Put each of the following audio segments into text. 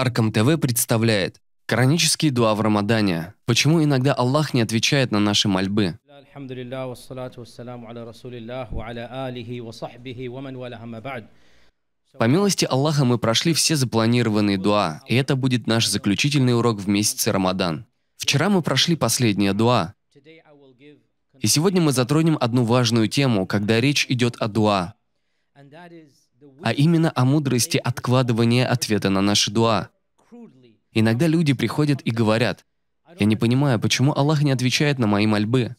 Аркам ТВ представляет Коранические дуа в Рамадане. Почему иногда Аллах не отвечает на наши мольбы? По милости Аллаха мы прошли все запланированные дуа, и это будет наш заключительный урок в месяце Рамадан. Вчера мы прошли последнее дуа. И сегодня мы затронем одну важную тему, когда речь идет о дуа а именно о мудрости откладывания ответа на наши дуа. Иногда люди приходят и говорят, «Я не понимаю, почему Аллах не отвечает на мои мольбы?»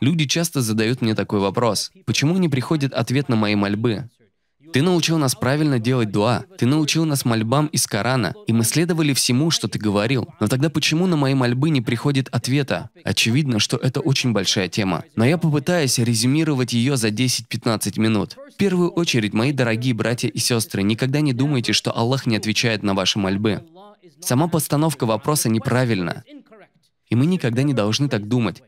Люди часто задают мне такой вопрос, почему не приходит ответ на мои мольбы? Ты научил нас правильно делать дуа, ты научил нас мольбам из Корана, и мы следовали всему, что ты говорил. Но тогда почему на мои мольбы не приходит ответа? Очевидно, что это очень большая тема. Но я попытаюсь резюмировать ее за 10-15 минут. В первую очередь, мои дорогие братья и сестры, никогда не думайте, что Аллах не отвечает на ваши мольбы. Сама постановка вопроса неправильна. И мы никогда не должны так думать.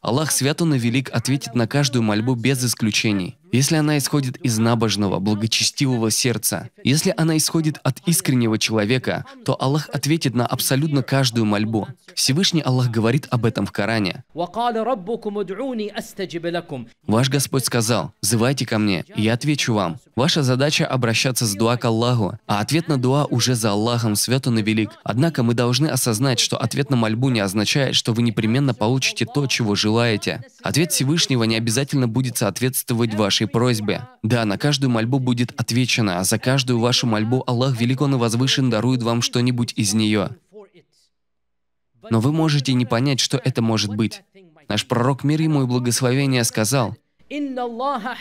Аллах свят Он и велик ответит на каждую мольбу без исключений если она исходит из набожного, благочестивого сердца, если она исходит от искреннего человека, то Аллах ответит на абсолютно каждую мольбу. Всевышний Аллах говорит об этом в Коране. Ваш Господь сказал, «Зывайте ко мне, и я отвечу вам». Ваша задача – обращаться с дуа к Аллаху, а ответ на дуа уже за Аллахом свят он и велик. Однако мы должны осознать, что ответ на мольбу не означает, что вы непременно получите то, чего желаете. Ответ Всевышнего не обязательно будет соответствовать вашей вашей просьбе. Да, на каждую мольбу будет отвечено, а за каждую вашу мольбу Аллах Великон и Возвышен дарует вам что-нибудь из нее. Но вы можете не понять, что это может быть. Наш пророк, мир ему и благословение, сказал, «Аллах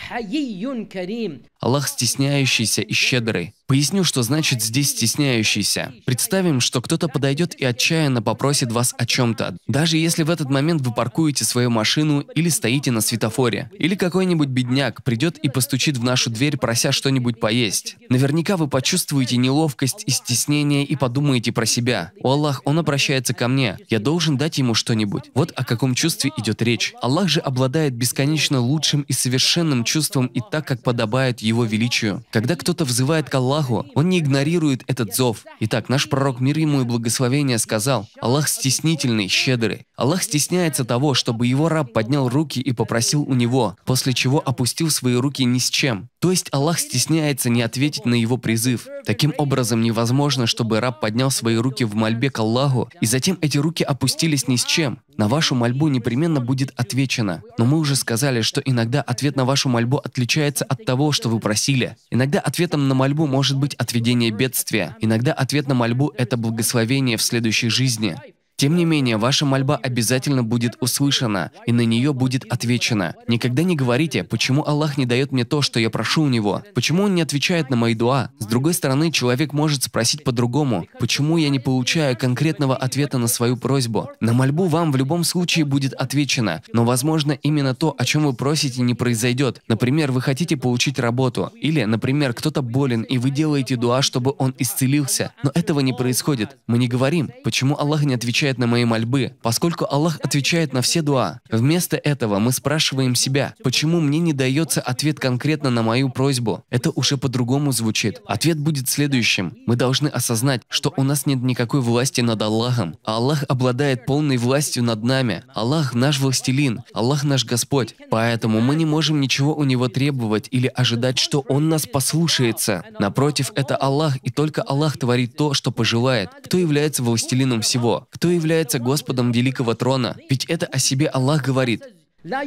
стесняющийся и щедрый, Поясню, что значит здесь стесняющийся. Представим, что кто-то подойдет и отчаянно попросит вас о чем-то, даже если в этот момент вы паркуете свою машину или стоите на светофоре. Или какой-нибудь бедняк придет и постучит в нашу дверь, прося что-нибудь поесть. Наверняка вы почувствуете неловкость и стеснение и подумаете про себя. «О Аллах, он обращается ко мне, я должен дать ему что-нибудь». Вот о каком чувстве идет речь. Аллах же обладает бесконечно лучшим и совершенным чувством и так, как подобает его величию. Когда кто-то взывает к Аллаху, Аллаху, он не игнорирует этот зов. Итак, наш пророк, мир ему и благословение, сказал, «Аллах стеснительный, щедрый». Аллах стесняется того, чтобы его раб поднял руки и попросил у него, после чего опустил свои руки ни с чем. То есть Аллах стесняется не ответить на его призыв. Таким образом, невозможно, чтобы раб поднял свои руки в мольбе к Аллаху, и затем эти руки опустились ни с чем. На вашу мольбу непременно будет отвечено. Но мы уже сказали, что иногда ответ на вашу мольбу отличается от того, что вы просили. Иногда ответом на мольбу может быть отведение бедствия. Иногда ответ на мольбу – это благословение в следующей жизни. Тем не менее, ваша мольба обязательно будет услышана, и на нее будет отвечено. Никогда не говорите, почему Аллах не дает мне то, что я прошу у него, почему он не отвечает на мои дуа. С другой стороны, человек может спросить по-другому, почему я не получаю конкретного ответа на свою просьбу. На мольбу вам в любом случае будет отвечено, но, возможно, именно то, о чем вы просите, не произойдет. Например, вы хотите получить работу, или, например, кто-то болен, и вы делаете дуа, чтобы он исцелился, но этого не происходит. Мы не говорим, почему Аллах не отвечает отвечает на мои мольбы, поскольку Аллах отвечает на все дуа. Вместо этого мы спрашиваем себя, почему мне не дается ответ конкретно на мою просьбу? Это уже по-другому звучит. Ответ будет следующим. Мы должны осознать, что у нас нет никакой власти над Аллахом, а Аллах обладает полной властью над нами. Аллах наш властелин, Аллах наш Господь. Поэтому мы не можем ничего у Него требовать или ожидать, что Он нас послушается. Напротив, это Аллах, и только Аллах творит то, что пожелает. Кто является властелином всего? Кто является Господом Великого Трона, ведь это о себе Аллах говорит. Его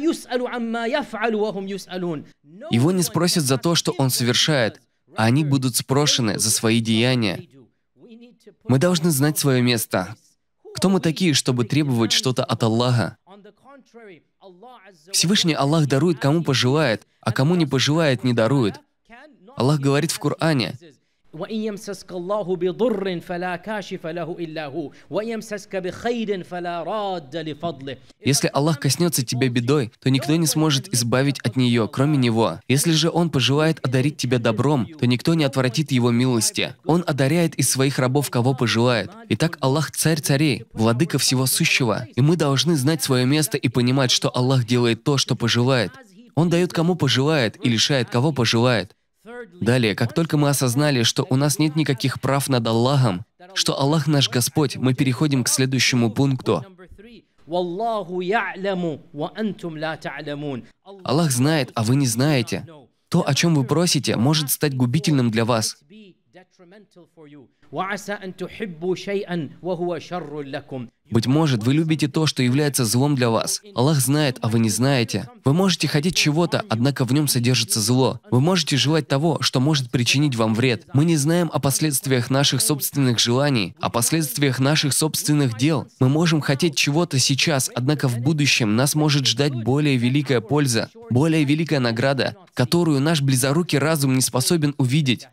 не спросят за то, что он совершает, а они будут спрошены за свои деяния. Мы должны знать свое место. Кто мы такие, чтобы требовать что-то от Аллаха? Всевышний Аллах дарует, кому пожелает, а кому не пожелает, не дарует. Аллах говорит в Коране, وإن يمسسك الله بضر فلا كاشف له إلا هو وإن يمسسك بخير فلا راد لفضله Если Аллах коснется тебя бедой, то никто не сможет избавить от нее, кроме Него. Если же Он пожелает одарить тебя добром, то никто не отвратит Его милости. Он одаряет из своих рабов, кого пожелает. Итак, Аллах царь царей, владыка всего сущего. И мы должны знать свое место и понимать, что Аллах делает то, что пожелает. Он дает кому пожелает и лишает кого пожелает. Далее, как только мы осознали, что у нас нет никаких прав над Аллахом, что Аллах наш Господь, мы переходим к следующему пункту. Аллах знает, а вы не знаете. То, о чем вы просите, может стать губительным для вас. Быть может, вы любите то, что является злом для вас. Аллах знает, а вы не знаете. Вы можете хотеть чего-то, однако в нем содержится зло. Вы можете желать того, что может причинить вам вред. Мы не знаем о последствиях наших собственных желаний, о последствиях наших собственных дел. Мы можем хотеть чего-то сейчас, однако в будущем нас может ждать более великая польза, более великая награда, которую наш близорукий разум не способен увидеть.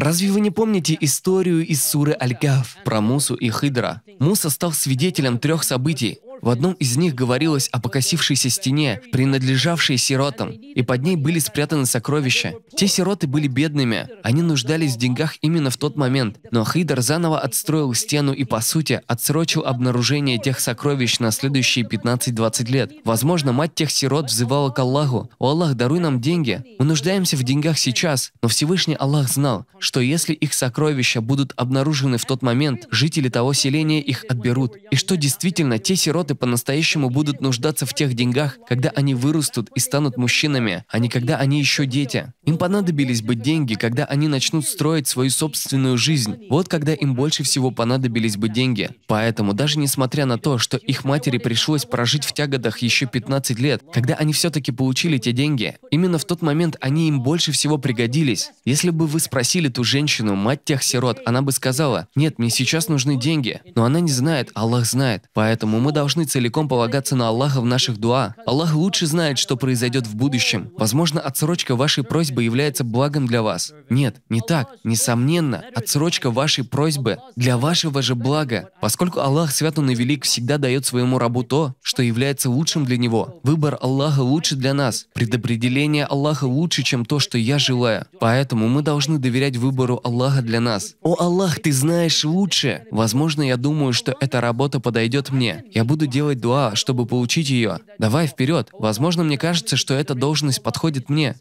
Разве вы не помните историю из суры Аль-Гав про Мусу и Хидра? Муса стал свидетелем трех событий. В одном из них говорилось о покосившейся стене, принадлежавшей сиротам, и под ней были спрятаны сокровища. Те сироты были бедными, они нуждались в деньгах именно в тот момент, но Хейдер заново отстроил стену и, по сути, отсрочил обнаружение тех сокровищ на следующие 15-20 лет. Возможно, мать тех сирот взывала к Аллаху, «О Аллах, даруй нам деньги! Мы нуждаемся в деньгах сейчас!» Но Всевышний Аллах знал, что если их сокровища будут обнаружены в тот момент, жители того селения их отберут, и что действительно те сироты животные по-настоящему будут нуждаться в тех деньгах, когда они вырастут и станут мужчинами, а не когда они еще дети. Им понадобились бы деньги, когда они начнут строить свою собственную жизнь. Вот когда им больше всего понадобились бы деньги. Поэтому, даже несмотря на то, что их матери пришлось прожить в тягодах еще 15 лет, когда они все-таки получили те деньги, именно в тот момент они им больше всего пригодились. Если бы вы спросили ту женщину, мать тех сирот, она бы сказала, «Нет, мне сейчас нужны деньги». Но она не знает, Аллах знает. Поэтому мы должны должны целиком полагаться на Аллаха в наших дуа. Аллах лучше знает, что произойдет в будущем. Возможно, отсрочка вашей просьбы является благом для вас. Нет, не так. Несомненно, отсрочка вашей просьбы для вашего же блага. Поскольку Аллах свят он и велик, всегда дает своему рабу то, что является лучшим для него. Выбор Аллаха лучше для нас. Предопределение Аллаха лучше, чем то, что я желаю. Поэтому мы должны доверять выбору Аллаха для нас. О Аллах, ты знаешь лучше! Возможно, я думаю, что эта работа подойдет мне. Я буду делать дуа, чтобы получить ее. Давай вперед. Возможно, мне кажется, что эта должность подходит мне.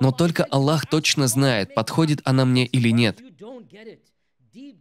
Но только Аллах точно знает, подходит она мне или нет.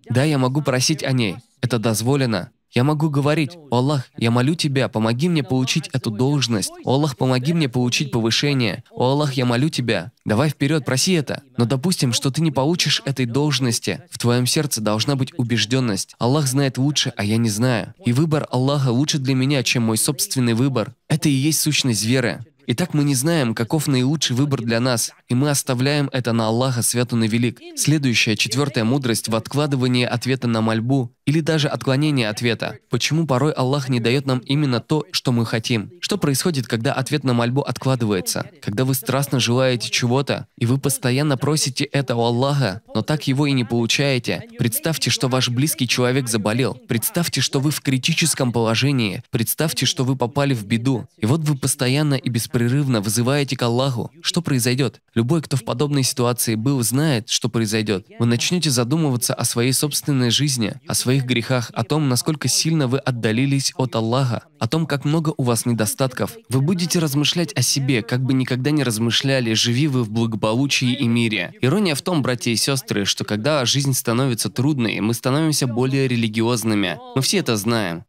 Да, я могу просить о ней. Это дозволено. Я могу говорить, «О Аллах, я молю Тебя, помоги мне получить эту должность. О Аллах, помоги мне получить повышение. О Аллах, я молю Тебя, давай вперед, проси это. Но допустим, что ты не получишь этой должности. В твоем сердце должна быть убежденность. Аллах знает лучше, а я не знаю. И выбор Аллаха лучше для меня, чем мой собственный выбор. Это и есть сущность веры. Итак, мы не знаем, каков наилучший выбор для нас, и мы оставляем это на Аллаха свят он и велик. Следующая, четвертая мудрость в откладывании ответа на мольбу или даже отклонение ответа. Почему порой Аллах не дает нам именно то, что мы хотим? Что происходит, когда ответ на мольбу откладывается? Когда вы страстно желаете чего-то, и вы постоянно просите это у Аллаха, но так его и не получаете. Представьте, что ваш близкий человек заболел. Представьте, что вы в критическом положении. Представьте, что вы попали в беду. И вот вы постоянно и беспрерывно непрерывно вызываете к Аллаху, что произойдет? Любой, кто в подобной ситуации был, знает, что произойдет. Вы начнете задумываться о своей собственной жизни, о своих грехах, о том, насколько сильно вы отдалились от Аллаха, о том, как много у вас недостатков. Вы будете размышлять о себе, как бы никогда не размышляли, живи вы в благополучии и мире. Ирония в том, братья и сестры, что когда жизнь становится трудной, мы становимся более религиозными. Мы все это знаем.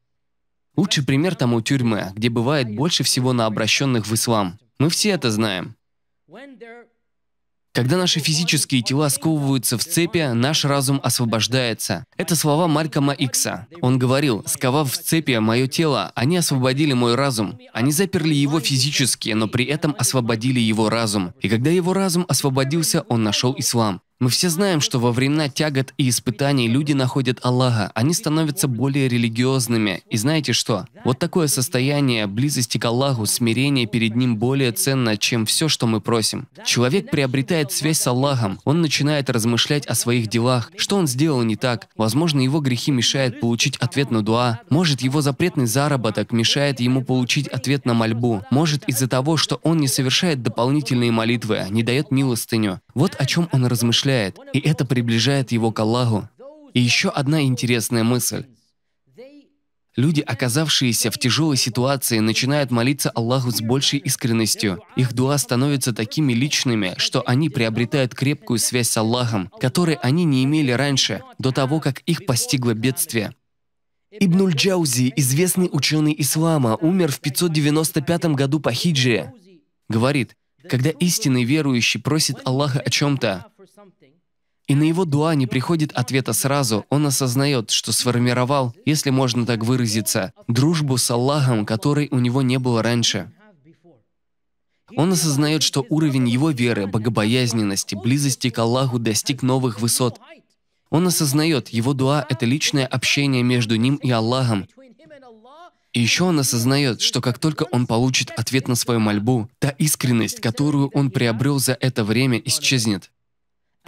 Лучший пример тому тюрьмы, где бывает больше всего на обращенных в ислам. Мы все это знаем. Когда наши физические тела сковываются в цепи, наш разум освобождается. Это слова Малькома Икса. Он говорил, сковав в цепи мое тело, они освободили мой разум. Они заперли его физически, но при этом освободили его разум. И когда его разум освободился, он нашел ислам. Мы все знаем, что во времена тягот и испытаний люди находят Аллаха, они становятся более религиозными. И знаете что? Вот такое состояние близости к Аллаху, смирение перед Ним более ценно, чем все, что мы просим. Человек приобретает связь с Аллахом, он начинает размышлять о своих делах, что он сделал не так, возможно, его грехи мешают получить ответ на дуа, может, его запретный заработок мешает ему получить ответ на мольбу, может, из-за того, что он не совершает дополнительные молитвы, а не дает милостыню. Вот о чем он размышляет размышляет, и это приближает его к Аллаху. И еще одна интересная мысль. Люди, оказавшиеся в тяжелой ситуации, начинают молиться Аллаху с большей искренностью. Их дуа становятся такими личными, что они приобретают крепкую связь с Аллахом, которой они не имели раньше, до того, как их постигло бедствие. Ибнуль Джаузи, известный ученый ислама, умер в 595 году по хиджре. Говорит, когда истинный верующий просит Аллаха о чем-то, и на его дуа не приходит ответа сразу, он осознает, что сформировал, если можно так выразиться, дружбу с Аллахом, которой у него не было раньше. Он осознает, что уровень его веры, богобоязненности, близости к Аллаху достиг новых высот. Он осознает, его дуа – это личное общение между ним и Аллахом, и еще он осознает, что как только он получит ответ на свою мольбу, та искренность, которую он приобрел за это время, исчезнет.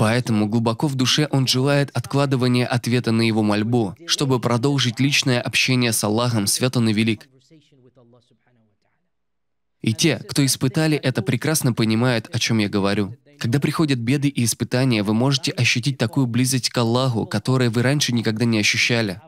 Поэтому глубоко в душе он желает откладывания ответа на его мольбу, чтобы продолжить личное общение с Аллахом, свят он и велик. И те, кто испытали это, прекрасно понимают, о чем я говорю. Когда приходят беды и испытания, вы можете ощутить такую близость к Аллаху, которую вы раньше никогда не ощущали.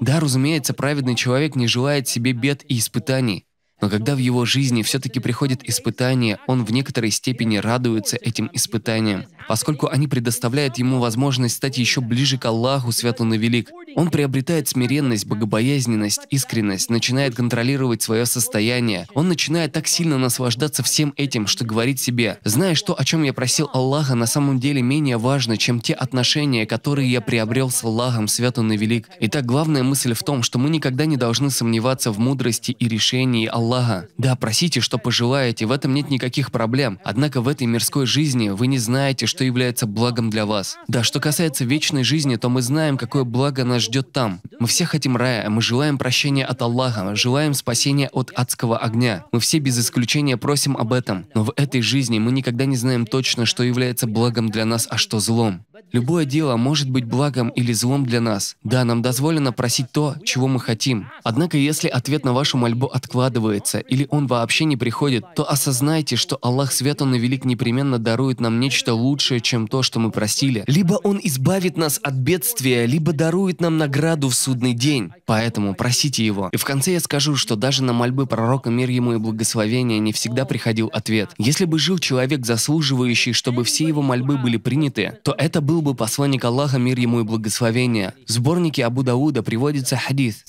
Да, разумеется, праведный человек не желает себе бед и испытаний, но когда в его жизни все-таки приходят испытания, он в некоторой степени радуется этим испытаниям поскольку они предоставляют ему возможность стать еще ближе к Аллаху, свят и велик. Он приобретает смиренность, богобоязненность, искренность, начинает контролировать свое состояние. Он начинает так сильно наслаждаться всем этим, что говорит себе, «Знаешь, что о чем я просил Аллаха, на самом деле менее важно, чем те отношения, которые я приобрел с Аллахом, Святым и велик». Итак, главная мысль в том, что мы никогда не должны сомневаться в мудрости и решении Аллаха. Да, просите, что пожелаете, в этом нет никаких проблем. Однако в этой мирской жизни вы не знаете, что является благом для вас. Да, что касается вечной жизни, то мы знаем, какое благо нас ждет там. Мы все хотим рая, мы желаем прощения от Аллаха, мы желаем спасения от адского огня. Мы все без исключения просим об этом. Но в этой жизни мы никогда не знаем точно, что является благом для нас, а что злом. Любое дело может быть благом или злом для нас. Да, нам дозволено просить то, чего мы хотим. Однако, если ответ на вашу мольбу откладывается, или он вообще не приходит, то осознайте, что Аллах Свят Он и Велик непременно дарует нам нечто лучшее, чем то, что мы просили. Либо Он избавит нас от бедствия, либо дарует нам награду в судный день. Поэтому просите Его. И в конце я скажу, что даже на мольбы пророка мир ему и благословение, не всегда приходил ответ. Если бы жил человек, заслуживающий, чтобы все его мольбы были приняты, то это был бы посланник Аллаха, мир ему и благословение. В сборнике Абу Дауда приводится хадис.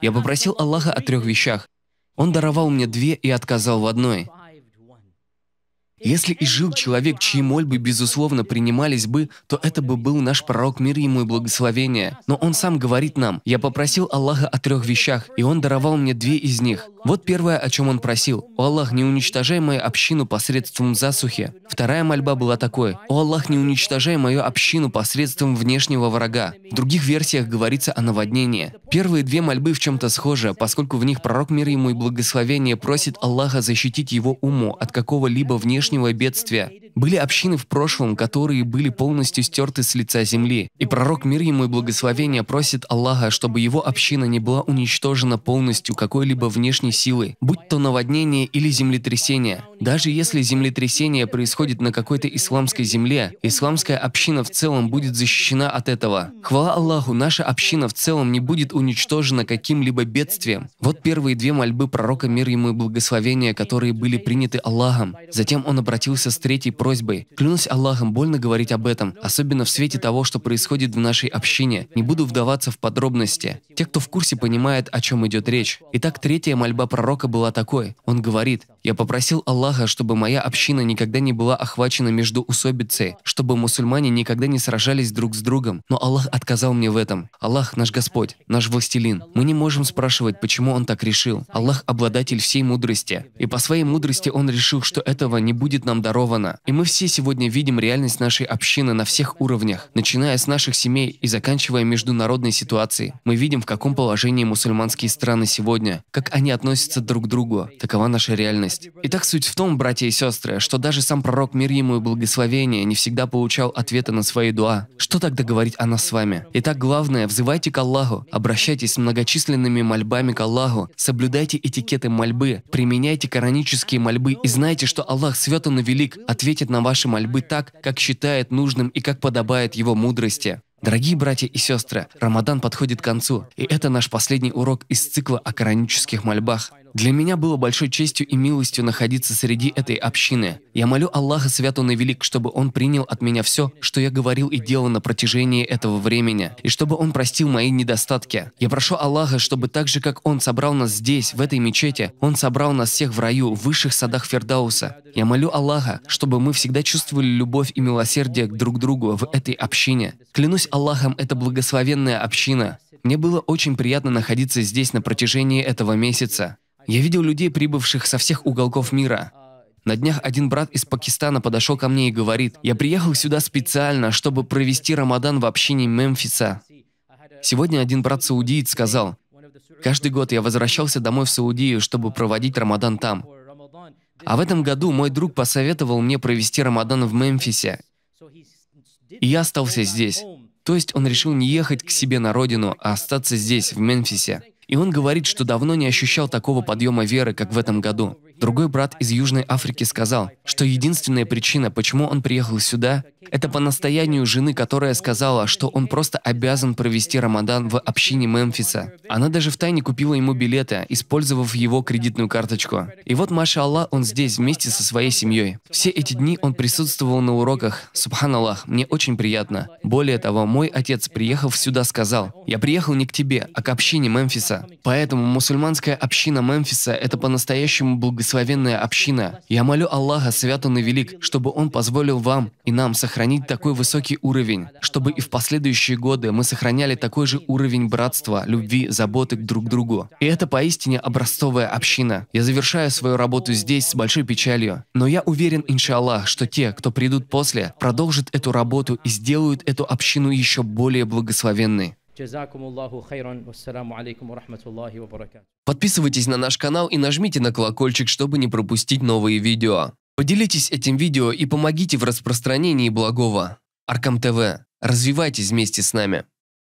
Я попросил Аллаха о трех вещах. Он даровал мне две и отказал в одной. Если и жил человек, чьи мольбы, безусловно, принимались бы, то это бы был наш пророк, мир ему и благословение. Но он сам говорит нам, «Я попросил Аллаха о трех вещах, и он даровал мне две из них. Вот первое, о чем он просил. «О Аллах, не уничтожай мою общину посредством засухи». Вторая мольба была такой. «О Аллах, не уничтожай мою общину посредством внешнего врага». В других версиях говорится о наводнении. Первые две мольбы в чем-то схожи, поскольку в них пророк мир ему и благословение просит Аллаха защитить его уму от какого-либо внешнего бедствия. Были общины в прошлом, которые были полностью стерты с лица земли, и пророк мир ему и благословение просит Аллаха, чтобы его община не была уничтожена полностью какой-либо внешней силой, будь то наводнение или землетрясение. Даже если землетрясение происходит на какой-то исламской земле, исламская община в целом будет защищена от этого. Хвала Аллаху, наша община в целом не будет уничтожена каким-либо бедствием. Вот первые две мольбы пророка мир ему и благословение, которые были приняты Аллахом. Затем он обратился с третьей просьбой. Клянусь Аллахом, больно говорить об этом, особенно в свете того, что происходит в нашей общине. Не буду вдаваться в подробности. Те, кто в курсе, понимают, о чем идет речь. Итак, третья мольба пророка была такой. Он говорит, «Я попросил Аллаха, чтобы моя община никогда не была охвачена между усобицей, чтобы мусульмане никогда не сражались друг с другом, но Аллах отказал мне в этом. Аллах наш Господь, наш властелин. Мы не можем спрашивать, почему Он так решил. Аллах обладатель всей мудрости. И по своей мудрости Он решил, что этого не будет нам даровано. И мы все сегодня видим реальность нашей общины на всех уровнях, начиная с наших семей и заканчивая международной ситуацией. Мы видим, в каком положении мусульманские страны сегодня, как они относятся друг к другу. Такова наша реальность. Итак, суть в том, братья и сестры, что даже сам пророк мир ему и благословение не всегда получал ответа на свои дуа. Что тогда говорить о нас с вами? Итак, главное, взывайте к Аллаху, обращайтесь с многочисленными мольбами к Аллаху, соблюдайте этикеты мольбы, применяйте коранические мольбы и знайте, что Аллах свят и велик, ответьте ответит на ваши мольбы так, как считает нужным и как подобает его мудрости. Дорогие братья и сестры, Рамадан подходит к концу, и это наш последний урок из цикла о коранических мольбах. Для меня было большой честью и милостью находиться среди этой общины. Я молю Аллаха Свят Он и Велик, чтобы Он принял от меня все, что я говорил и делал на протяжении этого времени, и чтобы Он простил мои недостатки. Я прошу Аллаха, чтобы так же, как Он собрал нас здесь, в этой мечети, Он собрал нас всех в раю, в высших садах Фердауса. Я молю Аллаха, чтобы мы всегда чувствовали любовь и милосердие друг к другу в этой общине. Клянусь Аллахом, это благословенная община. Мне было очень приятно находиться здесь на протяжении этого месяца. Я видел людей, прибывших со всех уголков мира. На днях один брат из Пакистана подошел ко мне и говорит, «Я приехал сюда специально, чтобы провести Рамадан в общине Мемфиса». Сегодня один брат-саудиец сказал, «Каждый год я возвращался домой в Саудию, чтобы проводить Рамадан там. А в этом году мой друг посоветовал мне провести Рамадан в Мемфисе. И я остался здесь. То есть он решил не ехать к себе на родину, а остаться здесь, в Мемфисе. И он говорит, что давно не ощущал такого подъема веры, как в этом году. Другой брат из Южной Африки сказал, что единственная причина, почему он приехал сюда, это по настоянию жены, которая сказала, что он просто обязан провести Рамадан в общине Мемфиса. Она даже втайне купила ему билеты, использовав его кредитную карточку. И вот, маша Аллах, он здесь вместе со своей семьей. Все эти дни он присутствовал на уроках. Субхан Аллах, мне очень приятно. Более того, мой отец, приехав сюда, сказал, «Я приехал не к тебе, а к общине Мемфиса». Поэтому мусульманская община Мемфиса – это по-настоящему благословенная община. Я молю Аллаха, свят и велик, чтобы он позволил вам и нам сохранить сохранить такой высокий уровень, чтобы и в последующие годы мы сохраняли такой же уровень братства, любви, заботы к друг другу. И это поистине образцовая община. Я завершаю свою работу здесь с большой печалью, но я уверен, иншаллах, что те, кто придут после, продолжат эту работу и сделают эту общину еще более благословенной. Подписывайтесь на наш канал и нажмите на колокольчик, чтобы не пропустить новые видео. Поделитесь этим видео и помогите в распространении благого. Аркам ТВ. Развивайтесь вместе с нами.